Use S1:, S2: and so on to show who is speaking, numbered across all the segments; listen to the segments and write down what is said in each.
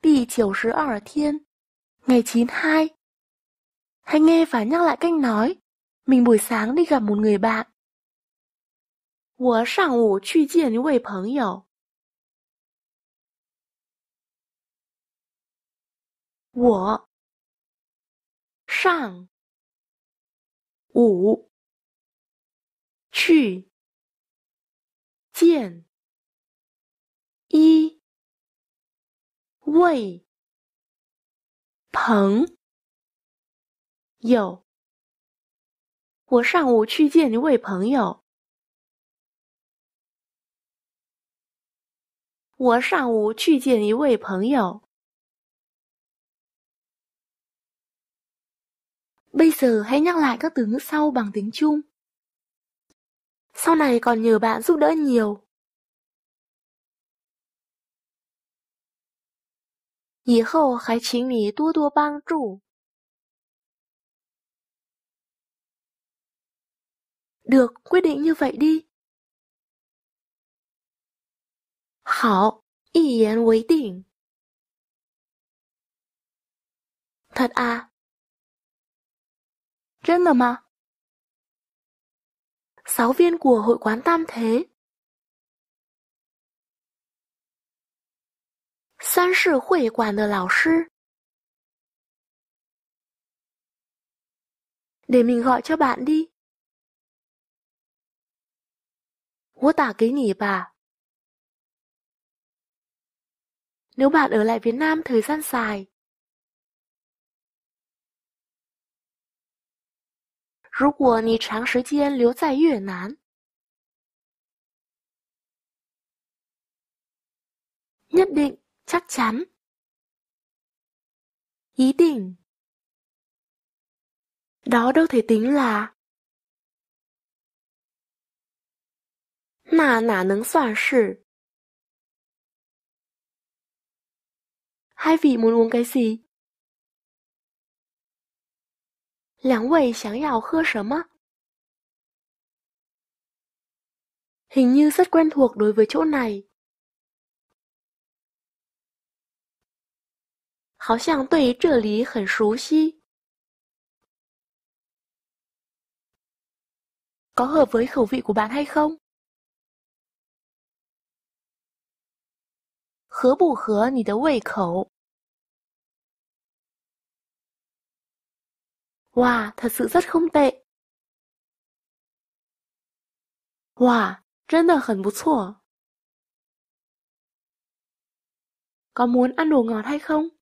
S1: 第九十二 thiên, ngày 92. Hãy nghe và nhắc lại cách nói. Mình buổi sáng đi gặp một người bạn. 我上午去见一位朋友。我上午去见。喂，朋友，我上午去见一位朋友。我上午去见一位朋友。Bây giờ hãy nhắc lại các từ ngữ sau bằng tiếng Trung. Sau này còn nhờ bạn giúp đỡ nhiều. 以后还请你多多帮助。Được, quyết định như vậy đi. thật à? Chân mà? Sáu viên của hội quán tam thế. 三是会馆的老师，để mình gọi cho bạn đi. đi。我打给你吧。Nếu bạn ở lại Việt Nam thời gian dài, Nếu bạn ở thời gian lâu tại Việt Nam, nhất định chắc chắn. Ý định Đó đâu thể tính là Nà nà nứng soạn sự Hai vị muốn uống cái gì? Láng vị sáng yào khơ sớm á. Hình như rất quen thuộc đối với chỗ này. 好像对这里很熟悉。Có hợp với khẩu vị của bạn hay không? 合不合你的胃口？Wow, thật sự rất không tệ. Wow, 真的很不错. Có muốn ăn đồ ngọt hay không?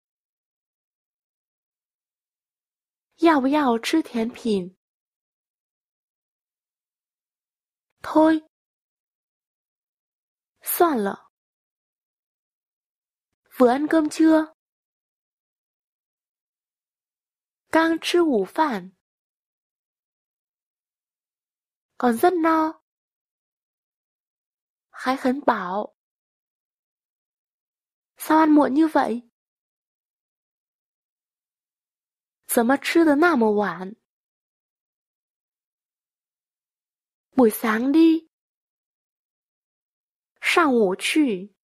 S1: 要不要吃甜品？thôi，算了。vừa ăn cơm chưa? Cang chứ ngủ phản. Còn rất no. Khái khấn bảo. Sao ăn muộn như vậy? 怎么吃的那么晚？buổi sáng đi，上午去。